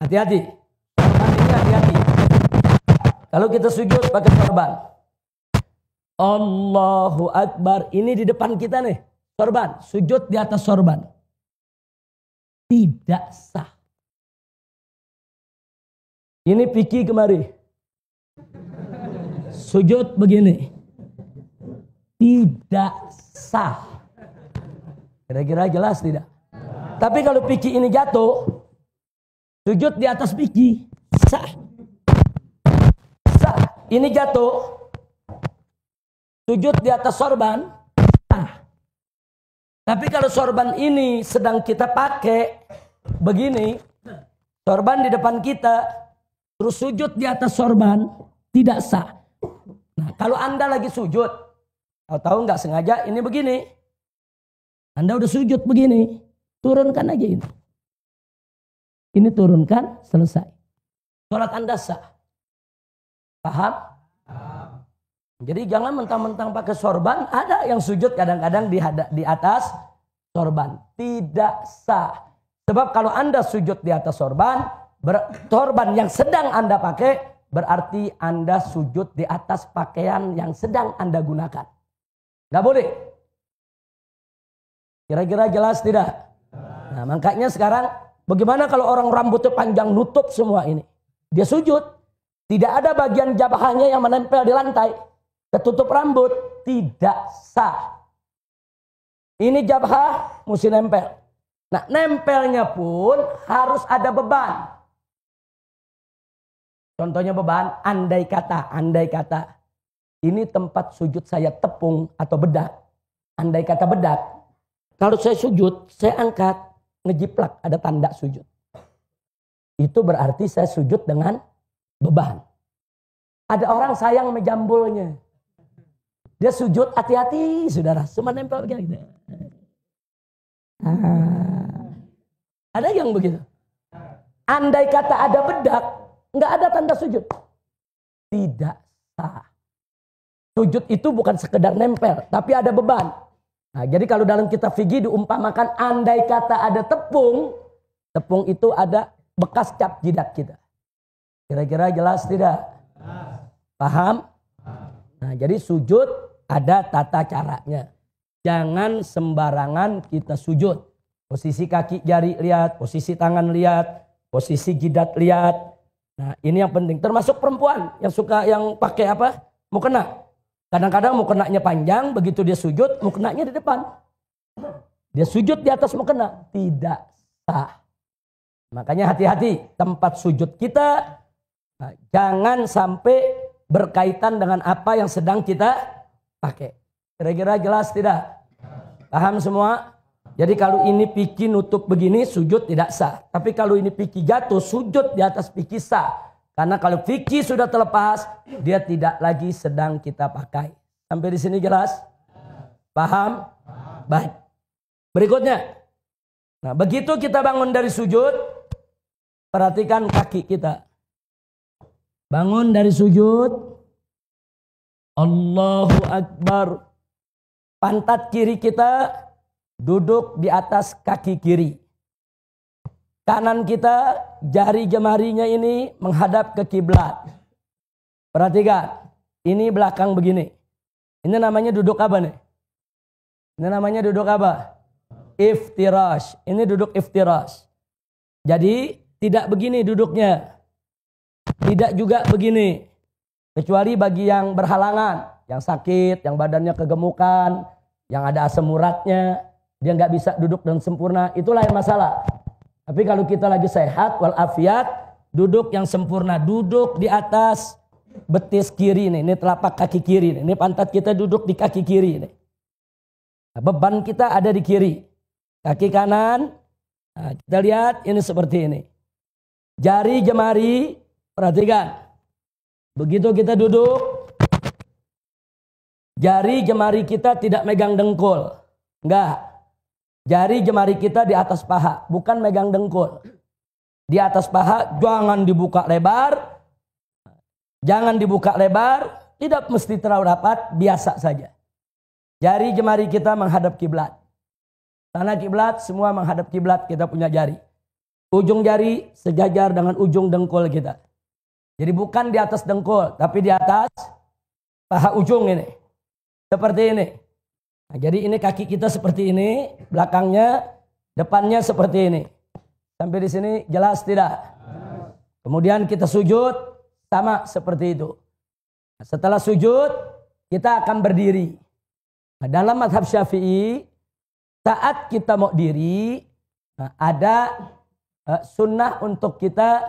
Hati-hati. hati-hati. Kalau kita sujud pakai sorban. Allahu Akbar. Ini di depan kita nih. Sorban. Sujud di atas sorban. Tidak sah. Ini piki kemari. Sujud begini. Tidak sah. Kira-kira jelas tidak? Tapi kalau piki ini jatuh, Sujud di atas biji. Sah. Sah. Ini jatuh. Sujud di atas sorban. Sah. Tapi kalau sorban ini sedang kita pakai begini, sorban di depan kita, terus sujud di atas sorban, tidak sah. Nah, kalau Anda lagi sujud, tahu-tahu nggak sengaja ini begini. Anda udah sujud begini, turunkan aja ini. Ini turunkan selesai. Sholat anda sah. Paham? Jadi jangan mentang-mentang pakai sorban. Ada yang sujud kadang-kadang di, atas sorban. Tidak sah. Sebab kalau anda sujud di atas sorban. sorban yang sedang anda pakai. Berarti anda sujud di atas pakaian yang sedang anda gunakan. Gak boleh. Kira-kira jelas tidak? Nah makanya sekarang Bagaimana kalau orang rambutnya panjang nutup semua ini? Dia sujud. Tidak ada bagian jabahannya yang menempel di lantai. Ketutup rambut. Tidak sah. Ini jabah mesti nempel. Nah nempelnya pun harus ada beban. Contohnya beban, andai kata, andai kata. Ini tempat sujud saya tepung atau bedak. Andai kata bedak. Kalau saya sujud, saya angkat ngejiplak, ada tanda sujud. Itu berarti saya sujud dengan beban. Ada orang sayang menjambulnya. Dia sujud hati-hati, saudara. Cuma nempel begini. Gitu. Ah. Ada yang begitu. Andai kata ada bedak, nggak ada tanda sujud. Tidak sah. Sujud itu bukan sekedar nempel, tapi ada beban. Nah, jadi kalau dalam kitab fikih diumpamakan andai kata ada tepung, tepung itu ada bekas cap jidat kita. Kira-kira jelas tidak? Paham? Nah, jadi sujud ada tata caranya. Jangan sembarangan kita sujud. Posisi kaki jari lihat, posisi tangan lihat, posisi jidat lihat. Nah, ini yang penting. Termasuk perempuan yang suka yang pakai apa? mau kena? Kadang-kadang mau kenanya panjang, begitu dia sujud, mau kenanya di depan. Dia sujud di atas mau tidak sah. Makanya hati-hati tempat sujud kita nah, jangan sampai berkaitan dengan apa yang sedang kita pakai. Kira-kira jelas tidak? Paham semua? Jadi kalau ini piki nutup begini sujud tidak sah. Tapi kalau ini piki jatuh sujud di atas piki sah. Karena kalau fikih sudah terlepas, dia tidak lagi sedang kita pakai. Sampai di sini jelas? Paham? Baik. Berikutnya. Nah, begitu kita bangun dari sujud, perhatikan kaki kita. Bangun dari sujud. Allahu Akbar. Pantat kiri kita duduk di atas kaki kiri. Kanan kita jari jemarinya ini menghadap ke kiblat. Perhatikan, ini belakang begini. Ini namanya duduk apa nih? Ini namanya duduk apa? Iftirash. Ini duduk iftirash. Jadi tidak begini duduknya. Tidak juga begini. Kecuali bagi yang berhalangan, yang sakit, yang badannya kegemukan, yang ada asam uratnya, dia nggak bisa duduk dan sempurna, Itulah yang masalah. Tapi kalau kita lagi sehat walafiat, duduk yang sempurna, duduk di atas betis kiri nih, ini telapak kaki kiri nih, ini pantat kita duduk di kaki kiri nih. Nah, beban kita ada di kiri, kaki kanan. Nah, kita lihat ini seperti ini. Jari jemari, perhatikan. Begitu kita duduk, jari jemari kita tidak megang dengkul. Enggak, Jari jemari kita di atas paha, bukan megang dengkul. Di atas paha jangan dibuka lebar. Jangan dibuka lebar, tidak mesti terlalu rapat, biasa saja. Jari jemari kita menghadap kiblat. Tanah kiblat, semua menghadap kiblat kita punya jari. Ujung jari sejajar dengan ujung dengkul kita. Jadi bukan di atas dengkul, tapi di atas paha ujung ini. Seperti ini. Nah, jadi ini kaki kita seperti ini, belakangnya, depannya seperti ini. Sampai di sini jelas tidak? Kemudian kita sujud sama seperti itu. Nah, setelah sujud kita akan berdiri. Nah, dalam madhab syafi'i saat kita mau diri nah, ada uh, sunnah untuk kita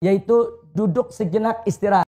yaitu duduk sejenak istirahat.